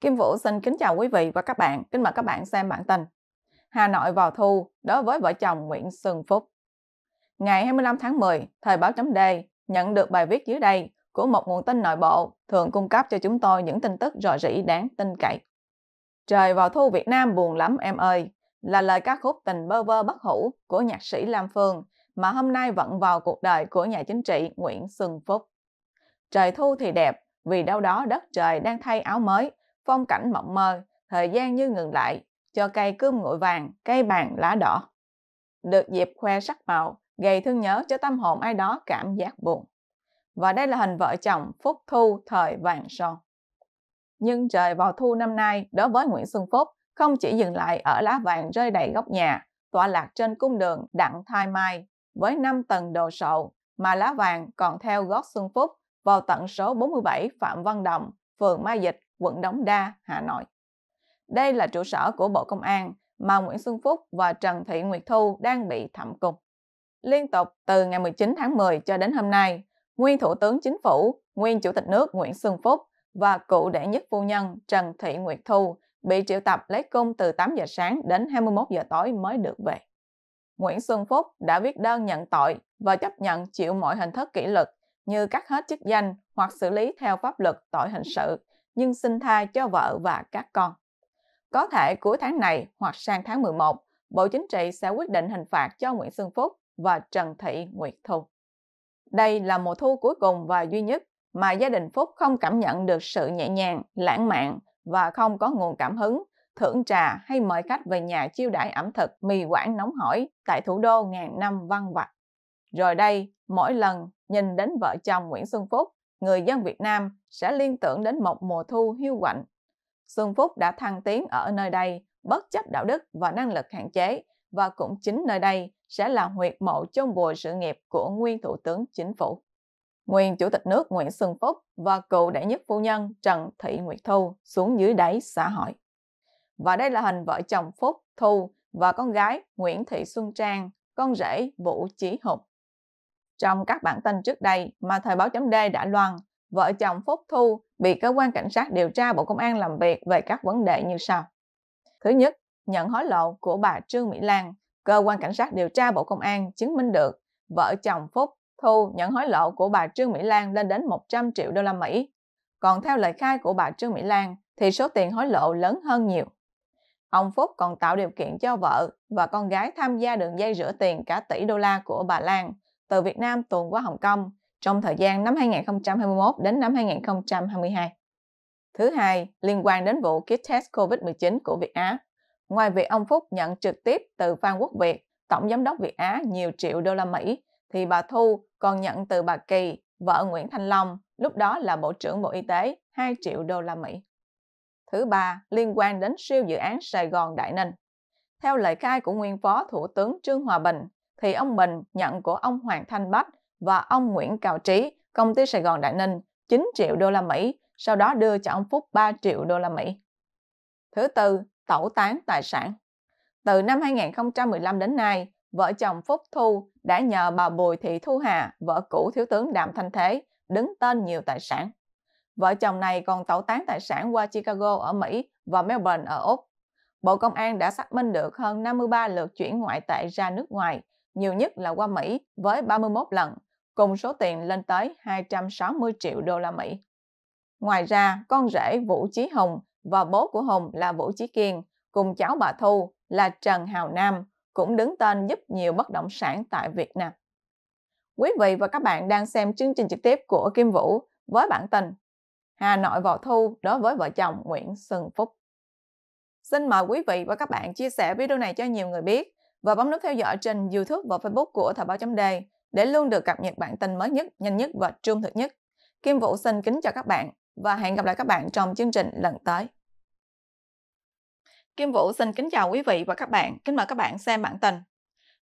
Kim Vũ xin kính chào quý vị và các bạn. Kính mời các bạn xem bản tin. Hà Nội vào thu đối với vợ chồng Nguyễn Xuân Phúc. Ngày 25 tháng 10, Thời báo chấm D nhận được bài viết dưới đây của một nguồn tin nội bộ thường cung cấp cho chúng tôi những tin tức rõ rỉ đáng tin cậy. Trời vào thu Việt Nam buồn lắm em ơi, là lời ca khúc tình bơ vơ bất hủ của nhạc sĩ Lam Phương mà hôm nay vận vào cuộc đời của nhà chính trị Nguyễn Xuân Phúc. Trời thu thì đẹp, vì đâu đó đất trời đang thay áo mới phong cảnh mộng mơ, thời gian như ngừng lại, cho cây cơm nguội vàng, cây bàn lá đỏ. Được dịp khoe sắc màu, gây thương nhớ cho tâm hồn ai đó cảm giác buồn. Và đây là hình vợ chồng Phúc Thu thời vàng son. Nhưng trời vào thu năm nay, đối với Nguyễn Xuân Phúc, không chỉ dừng lại ở lá vàng rơi đầy góc nhà, tọa lạc trên cung đường đặng thai mai với năm tầng đồ sộ, mà lá vàng còn theo gót Xuân Phúc vào tận số 47 Phạm Văn Đồng, phường Mai Dịch, quận Đống Đa, Hà Nội. Đây là trụ sở của Bộ Công an mà Nguyễn Xuân Phúc và Trần Thị Nguyệt Thu đang bị thẩm cục. Liên tục từ ngày 19 tháng 10 cho đến hôm nay, nguyên Thủ tướng Chính phủ, nguyên Chủ tịch nước Nguyễn Xuân Phúc và cựu đệ nhất phu nhân Trần Thị Nguyệt Thu bị triệu tập lấy cung từ 8 giờ sáng đến 21 giờ tối mới được về. Nguyễn Xuân Phúc đã viết đơn nhận tội và chấp nhận chịu mọi hình thức kỷ luật như cắt hết chức danh hoặc xử lý theo pháp luật tội hình sự nhưng xin tha cho vợ và các con. Có thể cuối tháng này hoặc sang tháng 11, Bộ Chính trị sẽ quyết định hình phạt cho Nguyễn Xuân Phúc và Trần Thị Nguyệt Thu. Đây là mùa thu cuối cùng và duy nhất mà gia đình Phúc không cảm nhận được sự nhẹ nhàng, lãng mạn và không có nguồn cảm hứng, thưởng trà hay mời khách về nhà chiêu đãi ẩm thực mì quảng nóng hổi tại thủ đô ngàn năm văn vặt. Rồi đây, mỗi lần nhìn đến vợ chồng Nguyễn Xuân Phúc người dân Việt Nam sẽ liên tưởng đến một mùa thu hiu quạnh. Xuân Phúc đã thăng tiến ở nơi đây, bất chấp đạo đức và năng lực hạn chế, và cũng chính nơi đây sẽ là huyệt mộ trong bùa sự nghiệp của nguyên Thủ tướng Chính phủ. Nguyên Chủ tịch nước Nguyễn Xuân Phúc và cựu đệ nhất phu nhân Trần Thị Nguyệt Thu xuống dưới đáy xã hội. Và đây là hình vợ chồng Phúc, Thu và con gái Nguyễn Thị Xuân Trang, con rể Vũ Chí Hùng. Trong các bản tin trước đây mà Thời báo chấm D đã loan, vợ chồng Phúc Thu bị cơ quan cảnh sát điều tra Bộ Công an làm việc về các vấn đề như sau. Thứ nhất, nhận hối lộ của bà Trương Mỹ Lan, cơ quan cảnh sát điều tra Bộ Công an chứng minh được vợ chồng Phúc Thu nhận hối lộ của bà Trương Mỹ Lan lên đến 100 triệu đô la Mỹ. Còn theo lời khai của bà Trương Mỹ Lan thì số tiền hối lộ lớn hơn nhiều. Ông Phúc còn tạo điều kiện cho vợ và con gái tham gia đường dây rửa tiền cả tỷ đô la của bà Lan từ Việt Nam tuồn qua Hồng Kông trong thời gian năm 2021 đến năm 2022. Thứ hai, liên quan đến vụ kit test COVID-19 của Việt Á. Ngoài việc ông Phúc nhận trực tiếp từ Phan Quốc Việt, Tổng Giám đốc Việt Á nhiều triệu đô la Mỹ, thì bà Thu còn nhận từ bà Kỳ, vợ Nguyễn Thanh Long, lúc đó là Bộ trưởng Bộ Y tế, 2 triệu đô la Mỹ. Thứ ba, liên quan đến siêu dự án Sài Gòn Đại Ninh. Theo lời khai của nguyên phó Thủ tướng Trương Hòa Bình, thì ông Bình nhận của ông Hoàng Thanh Bách và ông Nguyễn Cao Trí, công ty Sài Gòn Đại Ninh 9 triệu đô la Mỹ, sau đó đưa cho ông Phúc 3 triệu đô la Mỹ. Thứ tư, tẩu tán tài sản. Từ năm 2015 đến nay, vợ chồng Phúc Thu đã nhờ bà Bùi Thị Thu Hà, vợ cũ thiếu tướng Đàm Thanh Thế, đứng tên nhiều tài sản. Vợ chồng này còn tẩu tán tài sản qua Chicago ở Mỹ và Melbourne ở Úc. Bộ Công an đã xác minh được hơn 53 lượt chuyển ngoại tệ ra nước ngoài nhiều nhất là qua Mỹ với 31 lần, cùng số tiền lên tới 260 triệu đô la Mỹ. Ngoài ra, con rể Vũ Chí Hùng và bố của Hùng là Vũ Chí Kiên, cùng cháu bà Thu là Trần Hào Nam, cũng đứng tên giúp nhiều bất động sản tại Việt Nam. Quý vị và các bạn đang xem chương trình trực tiếp của Kim Vũ với bản tin Hà Nội vào thu đối với vợ chồng Nguyễn Xuân Phúc. Xin mời quý vị và các bạn chia sẻ video này cho nhiều người biết và bấm nút theo dõi trên YouTube và Facebook của Thời báo chấm đề để luôn được cập nhật bản tin mới nhất, nhanh nhất và trung thực nhất. Kim Vũ xin kính chào các bạn và hẹn gặp lại các bạn trong chương trình lần tới. Kim Vũ xin kính chào quý vị và các bạn, kính mời các bạn xem bản tin.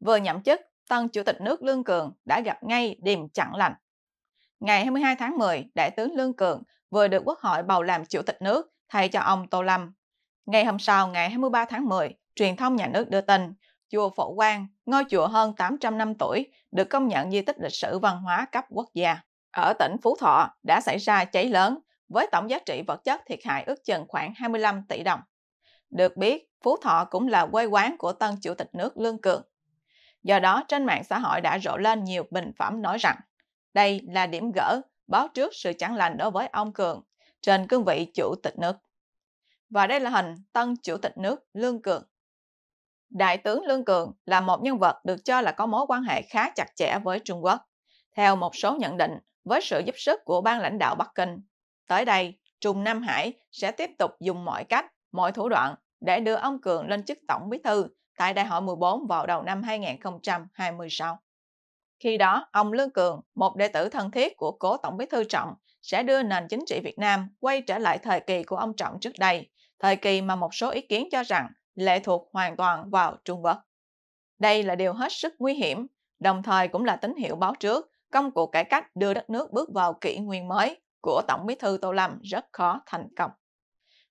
Vừa nhậm chức, tân Chủ tịch nước Lương Cường đã gặp ngay điềm chẳng lành. Ngày 22 tháng 10, Đại tướng Lương Cường vừa được Quốc hội bầu làm Chủ tịch nước thay cho ông Tô Lâm. Ngày hôm sau, ngày 23 tháng 10, truyền thông nhà nước đưa tin chùa Phổ Quang, ngôi chùa hơn 800 năm tuổi, được công nhận di tích lịch sử văn hóa cấp quốc gia. Ở tỉnh Phú Thọ đã xảy ra cháy lớn, với tổng giá trị vật chất thiệt hại ước chừng khoảng 25 tỷ đồng. Được biết, Phú Thọ cũng là quê quán của tân chủ tịch nước Lương Cường. Do đó, trên mạng xã hội đã rộ lên nhiều bình phẩm nói rằng đây là điểm gỡ, báo trước sự chẳng lành đối với ông Cường trên cương vị chủ tịch nước. Và đây là hình tân chủ tịch nước Lương Cường Đại tướng Lương Cường là một nhân vật được cho là có mối quan hệ khá chặt chẽ với Trung Quốc. Theo một số nhận định, với sự giúp sức của ban lãnh đạo Bắc Kinh, tới đây Trung Nam Hải sẽ tiếp tục dùng mọi cách, mọi thủ đoạn để đưa ông Cường lên chức tổng bí thư tại đại hội 14 vào đầu năm 2026. Khi đó, ông Lương Cường, một đệ tử thân thiết của cố tổng bí thư Trọng, sẽ đưa nền chính trị Việt Nam quay trở lại thời kỳ của ông Trọng trước đây, thời kỳ mà một số ý kiến cho rằng lệ thuộc hoàn toàn vào Trung Quốc. Đây là điều hết sức nguy hiểm, đồng thời cũng là tín hiệu báo trước công cuộc cải cách đưa đất nước bước vào kỷ nguyên mới của Tổng bí thư Tô Lâm rất khó thành công.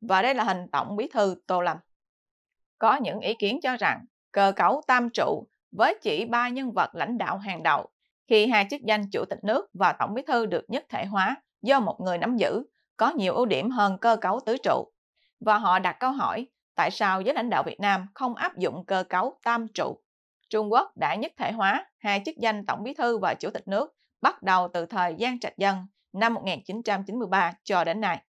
Và đây là hình Tổng bí thư Tô Lâm. Có những ý kiến cho rằng cơ cấu tam trụ với chỉ ba nhân vật lãnh đạo hàng đầu khi hai chức danh chủ tịch nước và tổng bí thư được nhất thể hóa do một người nắm giữ có nhiều ưu điểm hơn cơ cấu tứ trụ và họ đặt câu hỏi tại sao giới lãnh đạo Việt Nam không áp dụng cơ cấu tam trụ. Trung Quốc đã nhất thể hóa hai chức danh Tổng Bí thư và Chủ tịch nước bắt đầu từ thời Giang Trạch Dân năm 1993 cho đến nay.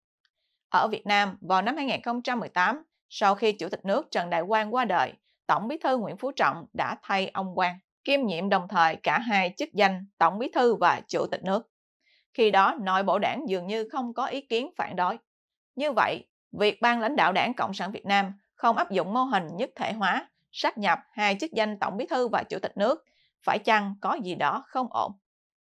Ở Việt Nam, vào năm 2018, sau khi Chủ tịch nước Trần Đại Quang qua đời, Tổng Bí thư Nguyễn Phú Trọng đã thay ông Quang kiêm nhiệm đồng thời cả hai chức danh Tổng Bí thư và Chủ tịch nước. Khi đó, nội bộ đảng dường như không có ý kiến phản đối. Như vậy, Việc ban lãnh đạo Đảng Cộng sản Việt Nam không áp dụng mô hình nhất thể hóa, sát nhập hai chức danh Tổng Bí thư và Chủ tịch nước, phải chăng có gì đó không ổn?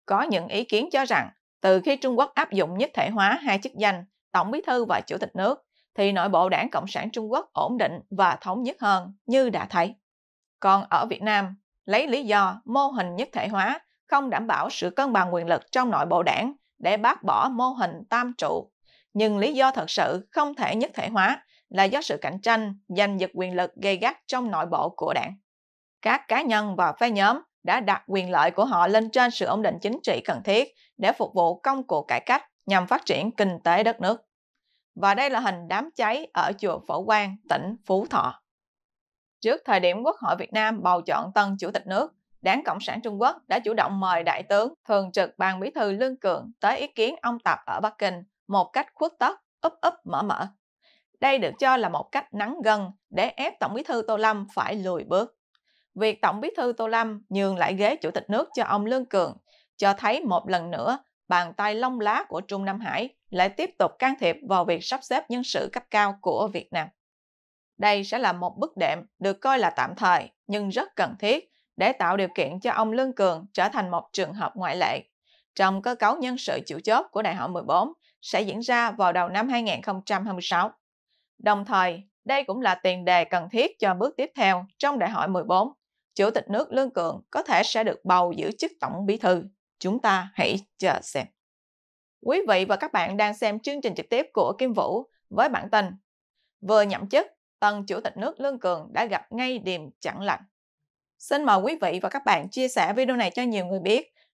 Có những ý kiến cho rằng, từ khi Trung Quốc áp dụng nhất thể hóa hai chức danh Tổng Bí thư và Chủ tịch nước, thì nội bộ Đảng Cộng sản Trung Quốc ổn định và thống nhất hơn như đã thấy. Còn ở Việt Nam, lấy lý do mô hình nhất thể hóa không đảm bảo sự cân bằng quyền lực trong nội bộ đảng để bác bỏ mô hình tam trụ nhưng lý do thật sự không thể nhất thể hóa là do sự cạnh tranh, giành giật quyền lực gây gắt trong nội bộ của đảng. Các cá nhân và phe nhóm đã đặt quyền lợi của họ lên trên sự ổn định chính trị cần thiết để phục vụ công cuộc cải cách nhằm phát triển kinh tế đất nước. Và đây là hình đám cháy ở chùa Phổ Quang, tỉnh Phú Thọ. Trước thời điểm Quốc hội Việt Nam bầu chọn tân chủ tịch nước, Đảng Cộng sản Trung Quốc đã chủ động mời Đại tướng Thường trực Ban Bí thư Lương Cường tới ý kiến ông Tập ở Bắc Kinh một cách khuất tất, úp úp mở mở. Đây được cho là một cách nắng gần để ép Tổng bí thư Tô Lâm phải lùi bước. Việc Tổng bí thư Tô Lâm nhường lại ghế chủ tịch nước cho ông Lương Cường cho thấy một lần nữa bàn tay lông lá của Trung Nam Hải lại tiếp tục can thiệp vào việc sắp xếp nhân sự cấp cao của Việt Nam. Đây sẽ là một bước đệm được coi là tạm thời nhưng rất cần thiết để tạo điều kiện cho ông Lương Cường trở thành một trường hợp ngoại lệ. Trong cơ cấu nhân sự chịu chóp của Đại hội 14 sẽ diễn ra vào đầu năm 2026. Đồng thời, đây cũng là tiền đề cần thiết cho bước tiếp theo trong đại hội 14. Chủ tịch nước Lương Cường có thể sẽ được bầu giữ chức tổng bí thư. Chúng ta hãy chờ xem. Quý vị và các bạn đang xem chương trình trực tiếp của Kim Vũ với bản tin Vừa nhậm chức, tân chủ tịch nước Lương Cường đã gặp ngay điềm chẳng lành. Xin mời quý vị và các bạn chia sẻ video này cho nhiều người biết